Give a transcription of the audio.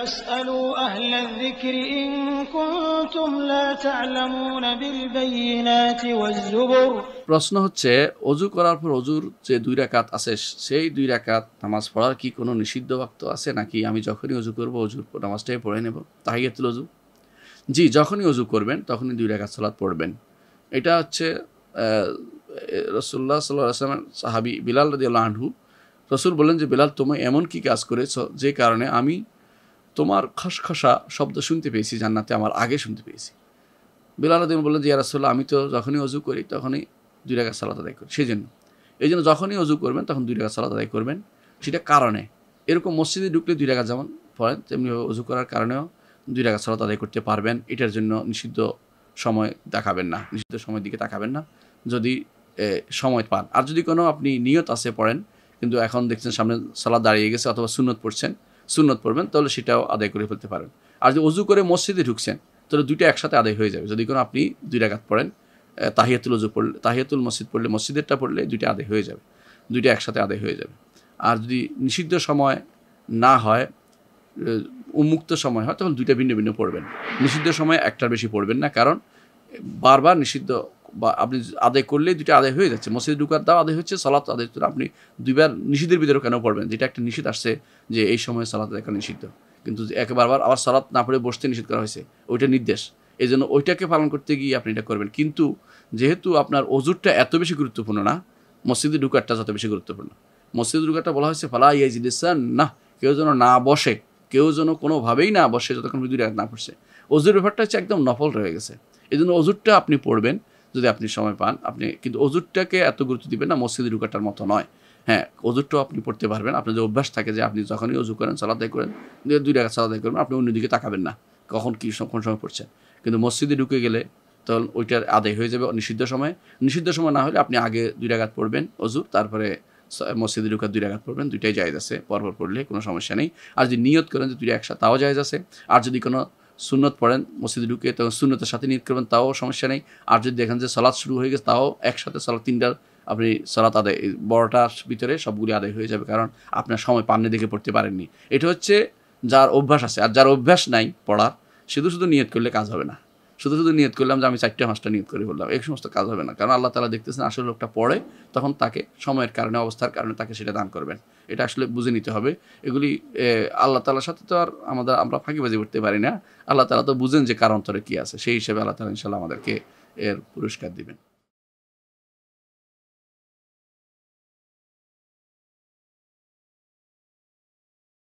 প্রশ্ন হচ্ছে অজু করার পর অজুর যে দুই রাকাত আছে সেই দুই রাকাত নামাজ পড়ার কি কোনো নিষিদ্ধ বাক্য আছে নাকি আমি যখনই অজু করব অজুর নামাজটাই পড়ে নেব তাহিয়াতুল অজু জি যখনই অজু করবেন তখনই দুই রাকাত সালাত পড়বেন এটা হচ্ছে রসুল্লাহ সাল্লাহ সাহাবি বিলাল রদি আল্লাহ আনহু রসুল বললেন যে বিলাল তুমি এমন কি কাজ করেছ যে কারণে আমি তোমার খসখসা শব্দ শুনতে পেয়েছি জান্নাতে আমার আগে শুনতে পেয়েছি বিলাল দিন বললেন যে ইয়ারাসোল্লাহ আমি তো যখনই অজু করি তখনই দুই টাকা সালাত আদায় করি সেই জন্য এই জন্য যখনই অজু করবেন তখন দুই টাকা সালাত আদায় করবেন সেটা কারণে এরকম মসজিদে ঢুকলে দুই টাকা যেমন পড়েন তেমনি অজু করার কারণেও দুই টাকা সালাত আদায় করতে পারবেন এটার জন্য নিষিদ্ধ সময় দেখাবেন না নিষিদ্ধ সময়ের দিকে তাকাবেন না যদি সময় পান আর যদি কোনো আপনি নিয়ত আছে পড়েন কিন্তু এখন দেখছেন সামনে সালাদ দাঁড়িয়ে গেছে অথবা সুনত পড়ছেন সুন্নত পড়বেন তাহলে সেটাও আদায় করে ফেলতে পারেন আর যদি অজু করে মসজিদে ঢুকছেন তাহলে দুইটা একসাথে আদায় হয়ে যাবে যদি কোনো আপনি দুই রাগাত পড়েন তাহিয়াতুল অজু পড়লে তাহিয়াতুল মসজিদ পড়লে মসজিদেরটা পড়লে দুইটা আদায় হয়ে যাবে দুইটা একসাথে আদায় হয়ে যাবে আর যদি নিষিদ্ধ সময় না হয় উন্মুক্ত সময় হয় তখন দুইটা ভিন্ন ভিন্ন পড়বেন নিষিদ্ধ সময় একটার বেশি পড়বেন না কারণ বারবার নিষিদ্ধ বা আপনি আদায় করলে দুইটা আদায় হয়ে যাচ্ছে মসজিদে ঢুকার দাও আদায় হচ্ছে সালাত আদায় তো আপনি দুইবার নিষিদ্ধের ভিতরে কেন পড়বেন যেটা একটা নিষেধ আসছে যে এই সময় সালাত আদায় নিষিদ্ধ কিন্তু একবারবার আবার সালাত না পড়ে বসতে নিষেধ করা হয়েছে ওইটা নির্দেশ এই জন্য ওইটাকে পালন করতে গিয়ে আপনি এটা করবেন কিন্তু যেহেতু আপনার অজুরটা এত বেশি গুরুত্বপূর্ণ না মসজিদে ঢুকারটা যত বেশি গুরুত্বপূর্ণ মসজিদে ঢুকারটা বলা হয়েছে ফালা ইয়াজিদিসান না কেউ যেন না বসে কেউ যেন কোনোভাবেই না বসে যতক্ষণ দুই না পড়ছে অজুর ব্যাপারটা হচ্ছে একদম নফল রয়ে গেছে এই জন্য অজুরটা আপনি পড়বেন যদি আপনি সময় পান আপনি কিন্তু অজুরটাকে এত গুরুত্ব দিবেন না মসজিদে ঢুকাটার মতো নয় হ্যাঁ অজুরটাও আপনি পড়তে পারবেন আপনার যে অভ্যাস থাকে যে আপনি যখনই অজু করেন সালাদাই করেন দুই টাকা সালাদাই করবেন আপনি অন্যদিকে তাকাবেন না কখন কী কোন সময় পড়ছেন কিন্তু মসজিদে ঢুকে গেলে তখন ওইটার আদায় হয়ে যাবে নিষিদ্ধ সময়ে নিষিদ্ধ সময় না হলে আপনি আগে দুই রাগাত পড়বেন অজু তারপরে মসজিদে ঢুকার দুই রাগাত পড়বেন দুইটাই জায়গা আছে পরপর পড়লে কোনো সমস্যা নেই আর যদি নিয়ত করেন যে দুই একসাথে তাও জায়গা আছে আর যদি কোনো সুনত পড়েন মসজিদে ঢুকে তখন সুনতের সাথে নিয়ত করবেন তাও সমস্যা নেই আর যদি দেখেন যে সালাদ শুরু হয়ে গেছে তাও একসাথে সালাদ তিনটার আপনি সালাত আদায় বড়টার ভিতরে সবগুলি আদায় হয়ে যাবে কারণ আপনার সময় পাননি দেখে পড়তে পারেননি এটা হচ্ছে যার অভ্যাস আছে আর যার অভ্যাস নাই পড়ার শুধু শুধু নিয়ত করলে কাজ হবে না শুধু শুধু নিয়ত করলাম যে আমি চারটে মাসটা নিয়ত করে বললাম এই সমস্ত কাজ হবে না কারণ আল্লাহ তালা দেখতেছেন আসলে লোকটা পড়ে তখন তাকে সময়ের কারণে অবস্থার কারণে তাকে সেটা দান করবেন এটা আসলে বুঝে নিতে হবে এগুলি আল্লাহ তালার সাথে তো আর আমাদের আমরা ফাঁকিবাজি করতে পারি না আল্লাহ তালা তো বুঝেন যে কারণ তরে কী আছে সেই হিসেবে আল্লাহ তালা ইনশাল্লাহ আমাদেরকে এর পুরস্কার দিবেন